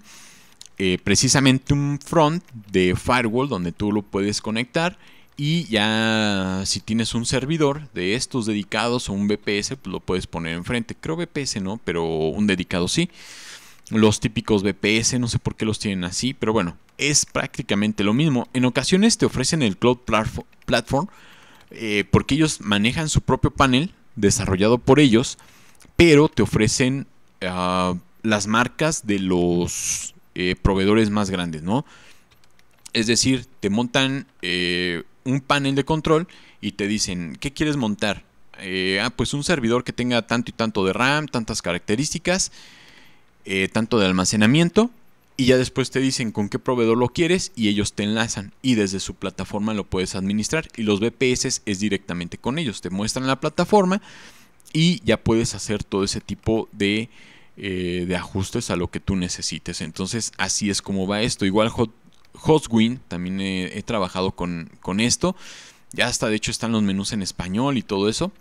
eh, precisamente un front de firewall donde tú lo puedes conectar. Y ya si tienes un servidor de estos dedicados o un VPS, pues lo puedes poner enfrente. Creo VPS no, pero un dedicado sí. Los típicos bps no sé por qué los tienen así, pero bueno, es prácticamente lo mismo. En ocasiones te ofrecen el Cloud Platform eh, porque ellos manejan su propio panel desarrollado por ellos, pero te ofrecen ah, las marcas de los eh, proveedores más grandes, ¿no? Es decir, te montan eh, un panel de control y te dicen, ¿qué quieres montar? Eh, ah, pues un servidor que tenga tanto y tanto de RAM, tantas características, tanto de almacenamiento y ya después te dicen con qué proveedor lo quieres y ellos te enlazan y desde su plataforma lo puedes administrar y los BPS es directamente con ellos, te muestran la plataforma y ya puedes hacer todo ese tipo de, eh, ajustes a lo que tú necesites. Entonces así es como va esto. Igual Hot, Hotwin, también he, trabajado con, con, esto. Ya hasta de hecho están los menús en español y todo eso.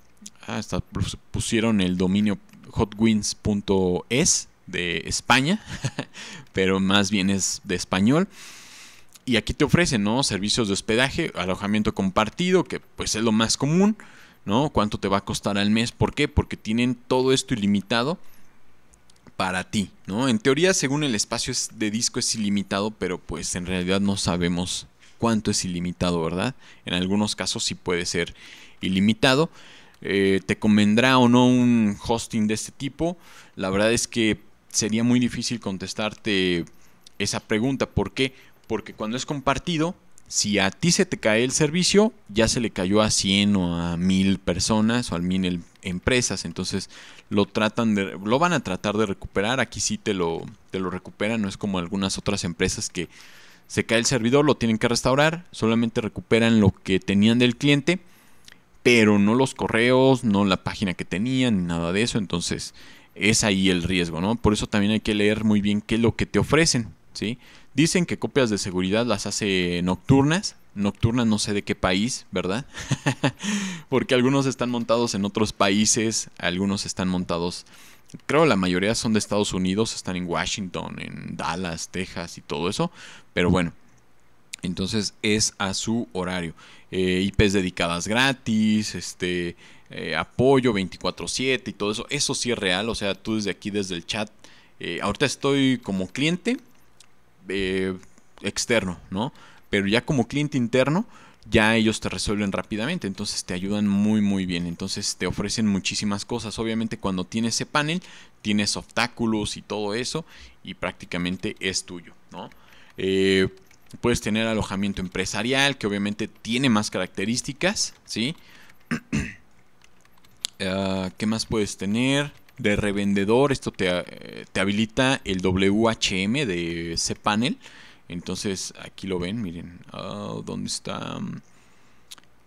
Hasta pusieron el dominio hotwins.es de España, pero más bien es de español. Y aquí te ofrecen, ¿no? Servicios de hospedaje, alojamiento compartido, que pues es lo más común, ¿no? ¿Cuánto te va a costar al mes? ¿Por qué? Porque tienen todo esto ilimitado para ti, ¿no? En teoría, según el espacio de disco es ilimitado, pero pues en realidad no sabemos cuánto es ilimitado, ¿verdad? En algunos casos sí puede ser ilimitado. Eh, te convendrá o no un hosting de este tipo. La verdad es que sería muy difícil contestarte esa pregunta. ¿Por qué? Porque cuando es compartido, si a ti se te cae el servicio, ya se le cayó a 100 o a 1000 personas o a mil em-, empresas, entonces lo tratan de, lo van a tratar de recuperar, aquí sí te lo, te lo recuperan, no es como algunas otras empresas que se cae el servidor, lo tienen que restaurar, solamente recuperan lo que tenían del cliente, pero no los correos, no la página que tenían, ni nada de eso, entonces es ahí el riesgo, ¿no? Por eso también hay que leer muy bien qué es lo que te ofrecen, ¿sí? Dicen que copias de seguridad las hace nocturnas, nocturnas no sé de qué país, ¿verdad? Porque algunos están montados en otros países, algunos están montados, creo la mayoría son de Estados Unidos, están en Washington, en Dallas, Texas y todo eso, pero bueno. Entonces es a su horario. Eh, IPs dedicadas gratis, este, eh, apoyo 24/7 y todo eso, eso sí es real, o sea, tú desde aquí, desde el chat, eh, ahorita estoy como cliente eh, externo, ¿no? Pero ya como cliente interno, ya ellos te resuelven rápidamente, entonces te ayudan muy muy bien, entonces te ofrecen muchísimas cosas, obviamente cuando tienes ese panel, tienes obstáculos y todo eso, y prácticamente es tuyo, ¿no? puedes tener alojamiento empresarial, que obviamente tiene más características, ¿sí? Eh, ¿Qué más puedes tener? De revendedor, esto te, eh, habilita el WHM de cPanel. Entonces aquí lo ven, miren. Ah, ¿Dónde está?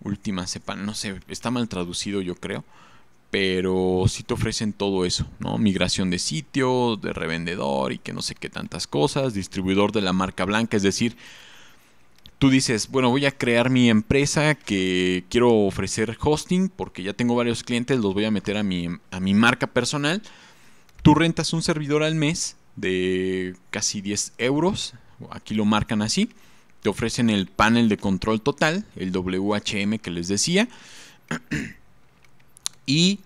Última cPanel. No sé, está mal traducido yo creo. Pero sí te ofrecen todo eso, ¿no? Migración de sitio, de revendedor y que no sé qué tantas cosas. Distribuidor de la marca blanca, es decir, tú dices, bueno, voy a crear mi empresa que quiero ofrecer hosting porque ya tengo varios clientes, los voy a meter a mi, a mi marca personal. Tú rentas un servidor al mes de casi 10 euros, aquí lo marcan así. Te ofrecen el panel de control total, el WHM que les decía. y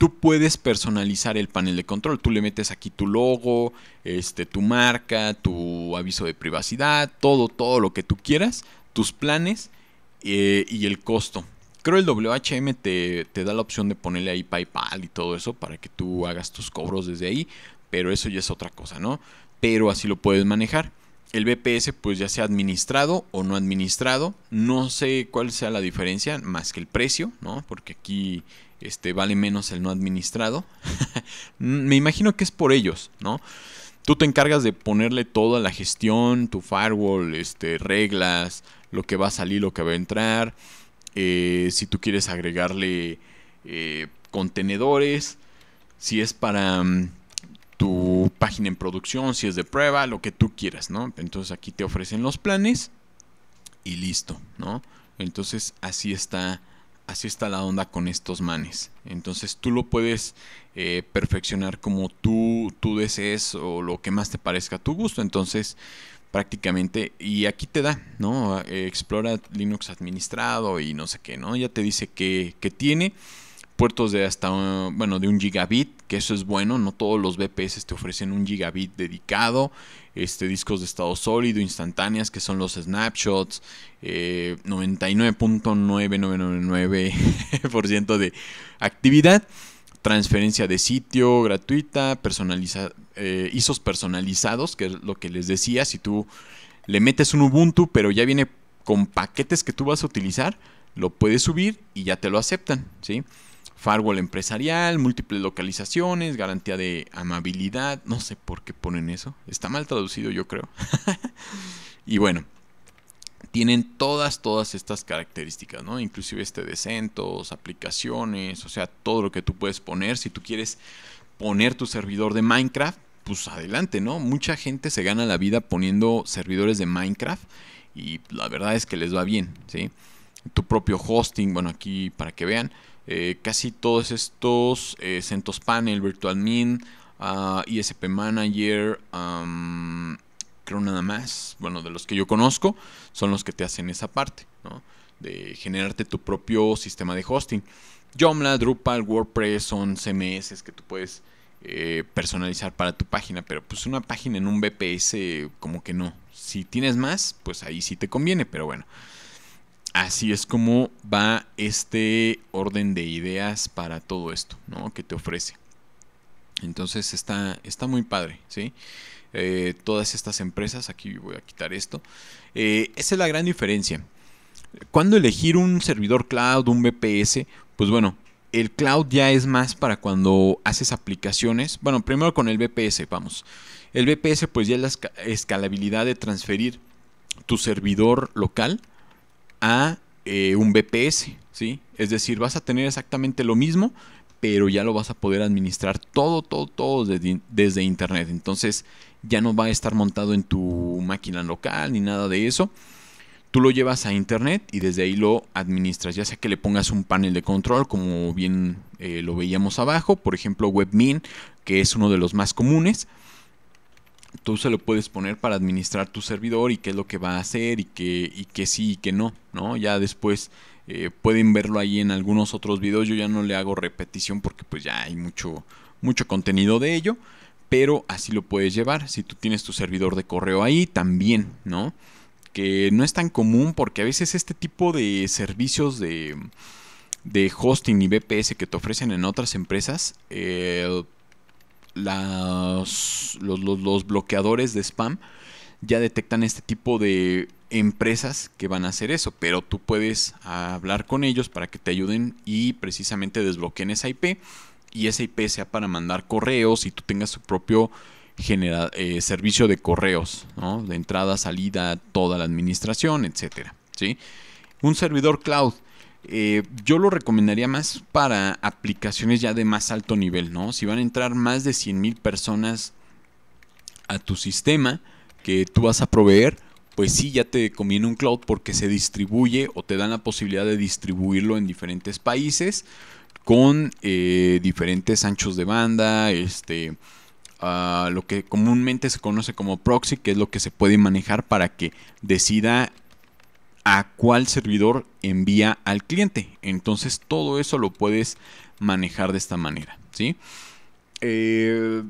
tú puedes personalizar el panel de control. Tú le metes aquí tu logo, este, tu marca, tu aviso de privacidad, todo, todo lo que tú quieras, tus planes eh, y el costo. Creo el WHM te, te, da la opción de ponerle ahí PayPal y todo eso para que tú hagas tus cobros desde ahí, pero eso ya es otra cosa, ¿no? Pero así lo puedes manejar. El BPS pues ya sea administrado o no administrado, no sé cuál sea la diferencia más que el precio, ¿no? Porque aquí este, vale menos el no administrado. Mm, me imagino que es por ellos, ¿no? Tú te encargas de ponerle toda la gestión, tu firewall, este, reglas, lo que va a salir, lo que va a entrar. Eh, si tú quieres agregarle eh, contenedores, si es para mm, tu página en producción, si es de prueba, lo que tú quieras, ¿no? Entonces aquí te ofrecen los planes y listo, ¿no? Entonces así está así está la onda con estos manes. Entonces tú lo puedes eh, perfeccionar como tú, tú desees o lo que más te parezca a tu gusto. Entonces prácticamente, y aquí te da, ¿no? Eh, explora Linux administrado y no sé qué, ¿no? Ya te dice que, que tiene puertos de hasta, bueno, de un gigabit que eso es bueno, no todos los VPS te ofrecen un gigabit dedicado, este, discos de estado sólido, instantáneas, que son los snapshots, eh, 99.9999% de actividad, transferencia de sitio gratuita, personaliza, eh, ISOs personalizados, que es lo que les decía, si tú le metes un Ubuntu, pero ya viene con paquetes que tú vas a utilizar, lo puedes subir y ya te lo aceptan, ¿sí? firewall empresarial, múltiples localizaciones, garantía de amabilidad, no sé por qué ponen eso, está mal traducido yo creo. y bueno, tienen todas, todas estas características, ¿no? Inclusive este de centos, aplicaciones, o sea, todo lo que tú puedes poner. Si tú quieres poner tu servidor de Minecraft, pues adelante, ¿no? Mucha gente se gana la vida poniendo servidores de Minecraft y la verdad es que les va bien, ¿sí? Tu propio hosting, bueno, aquí para que vean, eh, casi todos estos, eh, CentOS Panel, Virtual ISP ah, Manager, creo nada más, bueno, de los que yo conozco, son los que te hacen esa parte, De generarte tu propio sistema de hosting. Joomla, Drupal, WordPress son CMS que tú puedes eh, personalizar para tu página, pero pues una página en un BPS como que no. Si tienes más, pues ahí sí te conviene, pero bueno así es como va este orden de ideas para todo esto ¿no? que te ofrece. Entonces está, está muy padre, ¿sí? Eh, todas estas empresas, aquí voy a quitar esto. Eh, esa es la gran diferencia. Cuando elegir un servidor cloud, un VPS? Pues bueno, el cloud ya es más para cuando haces aplicaciones. Bueno, primero con el VPS, vamos. El VPS pues ya es la escalabilidad de transferir tu servidor local a eh, un BPS, ¿sí? Es decir, vas a tener exactamente lo mismo, pero ya lo vas a poder administrar todo, todo, todo desde, Internet. Entonces ya no va a estar montado en tu máquina local ni nada de eso. Tú lo llevas a Internet y desde ahí lo administras, ya sea que le pongas un panel de control, como bien eh, lo veíamos abajo, por ejemplo WebMin, que es uno de los más comunes tú se lo puedes poner para administrar tu servidor y qué es lo que va a hacer y que, y que sí y que no, ¿no? Ya después eh, pueden verlo ahí en algunos otros videos, yo ya no le hago repetición porque pues ya hay mucho, mucho contenido de ello, pero así lo puedes llevar, si tú tienes tu servidor de correo ahí también, ¿no? Que no es tan común porque a veces este tipo de servicios de, de hosting y BPS que te ofrecen en otras empresas, eh, los, bloqueadores de spam ya detectan este tipo de empresas que van a hacer eso, pero tú puedes hablar con ellos para que te ayuden y precisamente desbloqueen esa IP y esa IP sea para mandar correos y tú tengas tu propio eh, servicio de correos, de entrada, salida, toda la administración, etcétera. ¿sí? Un servidor cloud eh, yo lo recomendaría más para aplicaciones ya de más alto nivel, ¿no? Si van a entrar más de 100.000 personas a tu sistema que tú vas a proveer, pues sí, ya te conviene un cloud porque se distribuye o te dan la posibilidad de distribuirlo en diferentes países con eh, diferentes anchos de banda, este, lo que comúnmente se conoce como proxy, que es lo que se puede manejar para que decida a cuál servidor envía al cliente. Entonces todo eso lo puedes manejar de esta manera. ¿sí? Eh,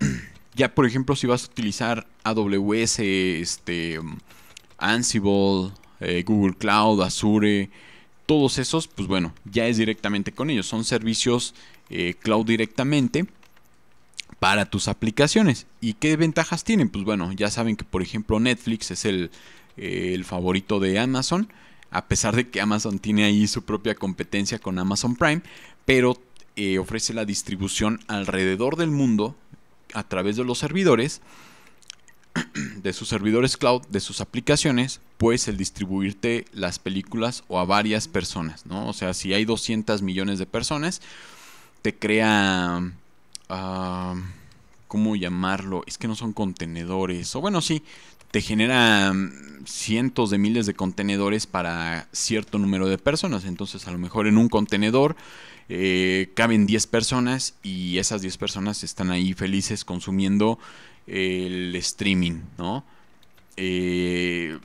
ya por ejemplo si vas a utilizar AWS, este, Ansible, eh, Google Cloud, Azure, todos esos, pues bueno, ya es directamente con ellos. Son servicios eh, cloud directamente para tus aplicaciones. ¿Y qué ventajas tienen? Pues bueno, ya saben que por ejemplo Netflix es el el favorito de Amazon, a pesar de que Amazon tiene ahí su propia competencia con Amazon Prime, pero eh, ofrece la distribución alrededor del mundo a través de los servidores, de sus servidores cloud, de sus aplicaciones, pues el distribuirte las películas o a varias personas, ¿no? O sea, si hay 200 millones de personas, te crea... Ah, ¿Cómo llamarlo? Es que no son contenedores. O bueno, sí, te genera mm, cientos de miles de contenedores para cierto número de personas. Entonces, a lo mejor en un contenedor eh, caben 10 personas y esas 10 personas están ahí felices consumiendo eh, el streaming, ¿no? Eh,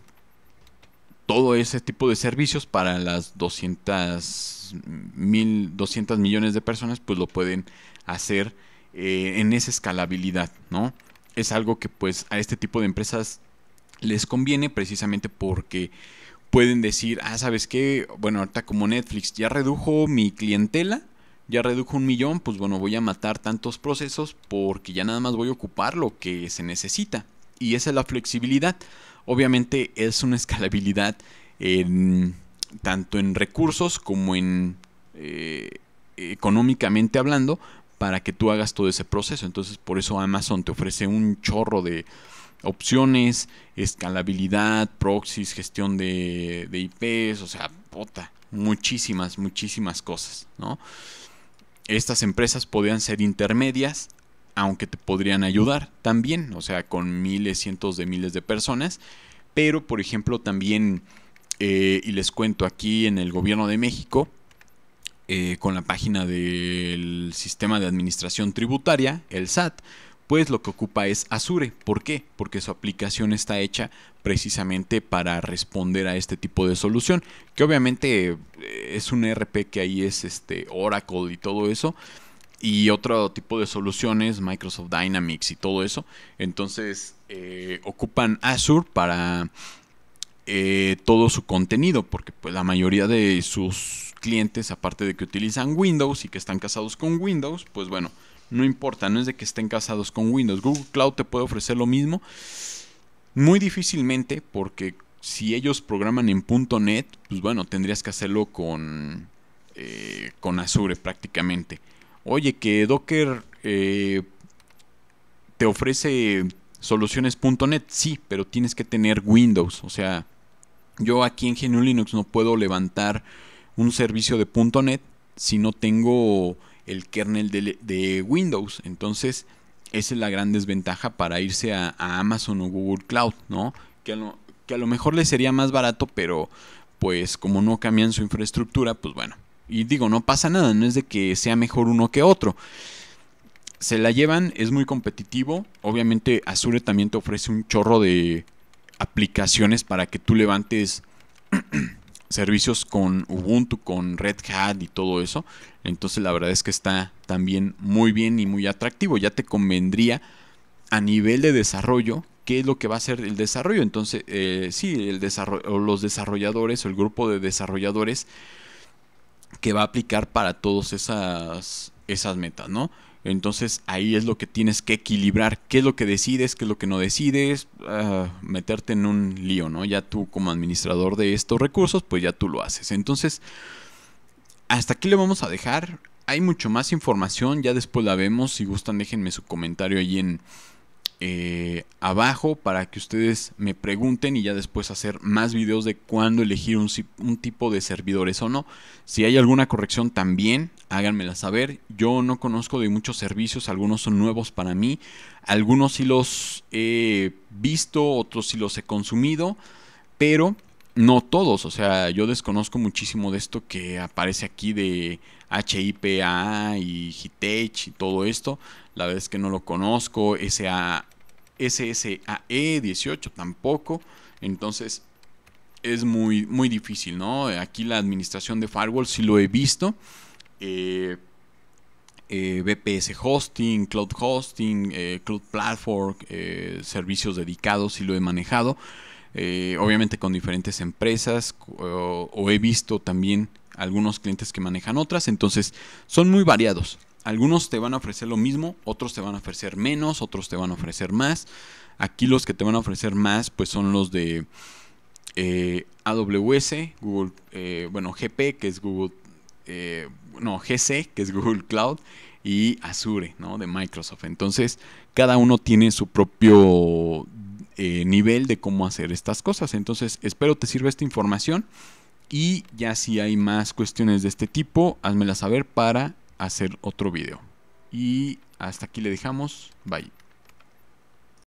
todo ese tipo de servicios para las 200, mil, millones de personas, pues lo pueden hacer en esa escalabilidad, ¿no? Es algo que pues a este tipo de empresas les conviene precisamente porque pueden decir, ah, ¿sabes qué? Bueno, ahorita como Netflix ya redujo mi clientela, ya redujo un millón, pues bueno, voy a matar tantos procesos porque ya nada más voy a ocupar lo que se necesita. Y esa es la flexibilidad. Obviamente es una escalabilidad tanto en recursos como en eh, económicamente hablando para que tú hagas todo ese proceso. Entonces por eso Amazon te ofrece un chorro de, opciones, escalabilidad, proxies, gestión de, IPs, o sea, puta, muchísimas, muchísimas cosas, ¿no? Estas empresas podían ser intermedias, aunque te podrían ayudar también, o sea, con miles, cientos de miles de personas, pero por ejemplo también, eh, y les cuento aquí en el gobierno de México, eh, con la página del sistema de administración tributaria, el SAT, pues lo que ocupa es Azure. ¿Por qué? Porque su aplicación está hecha precisamente para responder a este tipo de solución, que obviamente eh, es un e RP que ahí es este Oracle y todo eso y otro tipo de soluciones, Microsoft Dynamics y todo eso. Entonces, eh, ocupan Azure para eh, todo su contenido, porque pues, la mayoría de sus clientes, aparte de que utilizan Windows y que están casados con Windows, pues bueno, no importa, no es de que estén casados con Windows. Google Cloud te puede ofrecer lo mismo. Muy difícilmente, porque si ellos programan en .NET, pues bueno, tendrías que hacerlo con, eh, con Azure prácticamente. Oye, que Docker eh, te ofrece Soluciones .NET, sí, pero tienes que tener Windows. O sea, yo aquí en GNU Linux no puedo levantar un servicio de .NET si no tengo el kernel de, Windows. Entonces, esa es la gran desventaja para irse a, Amazon o Google Cloud, ¿no? Que a, lo, que a lo mejor les sería más barato, pero pues como no cambian su infraestructura, pues bueno. Y digo, no pasa nada, no es de que sea mejor uno que otro. Se la llevan, es muy competitivo. Obviamente Azure también te ofrece un chorro de aplicaciones para que tú levantes servicios con Ubuntu, con Red Hat y todo eso. Entonces la verdad es que está también muy bien y muy atractivo. Ya te convendría a nivel de desarrollo qué es lo que va a ser el desarrollo. Entonces, eh, sí, el desarrollo, los desarrolladores o el grupo de desarrolladores que va a aplicar para todas esas, esas metas, ¿no? Entonces ahí es lo que tienes que equilibrar, qué es lo que decides, qué es lo que no decides, ah, meterte en un lío, ¿no? Ya tú como administrador de estos recursos, pues ya tú lo haces. Entonces, hasta aquí le vamos a dejar. Hay mucho más información, ya después la vemos. Si gustan, déjenme su comentario ahí en, eh, abajo para que ustedes me pregunten y ya después hacer más videos de cuándo elegir un, tipo de servidores o no. Si hay alguna corrección también, háganmela saber. Yo no conozco de muchos servicios, algunos son nuevos para mí, algunos si los he visto, otros si los he consumido, pero no todos. O sea, yo desconozco muchísimo de esto que aparece aquí de HIPAA y Hitech y todo esto la verdad que no lo conozco. SSAE 18 e tampoco. Entonces es muy, muy difícil, ¿no? Aquí la administración de firewall sí lo he visto. BPS eh, eh, Hosting, Cloud Hosting, eh, Cloud Platform, servicios dedicados, sí lo he manejado. obviamente con diferentes empresas o he visto también algunos clientes que manejan otras. Entonces son muy variados algunos te van a ofrecer lo mismo, otros te van a ofrecer menos, otros te van a ofrecer más. Aquí los que te van a ofrecer más, pues son los de eh, AWS, Google, eh, bueno, GP, que es Google, eh, no, GC, que es Google Cloud, y Azure, ¿no? De Microsoft. Entonces, cada uno tiene su propio nivel de cómo hacer estas cosas. Entonces, espero te sirva esta información. Y ya si hay más cuestiones de este tipo, házmela saber para hacer otro video. Y hasta aquí le dejamos. Bye.